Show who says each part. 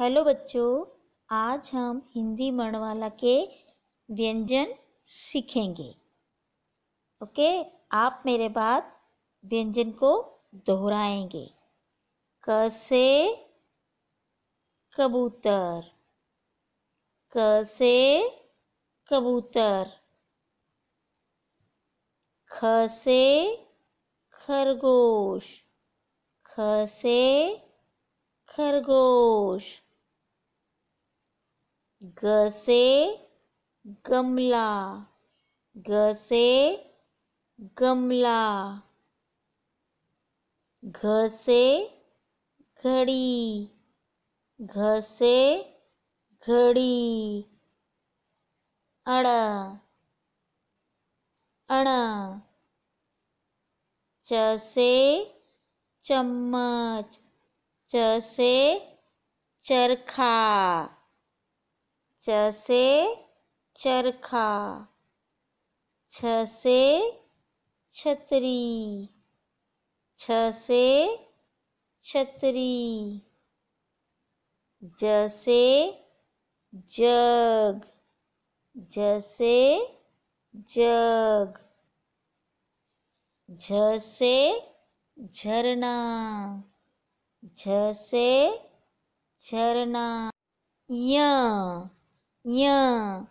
Speaker 1: hello बच्चों आज हम हिंदी वर्णमाला के व्यंजन सीखेंगे ओके आप मेरे बाद व्यंजन को दोहराएंगे क से कबूतर क से कबूतर ख से खरगोश ख से खरगोश ग से गमला ग से गमला घ से घड़ी घ से घड़ी अण अण च से चम्मच च से चरखा से चरखा छ से छतरी छ से छतरी जसे जग जसे जग झसे झरना झसे झरना य 呀。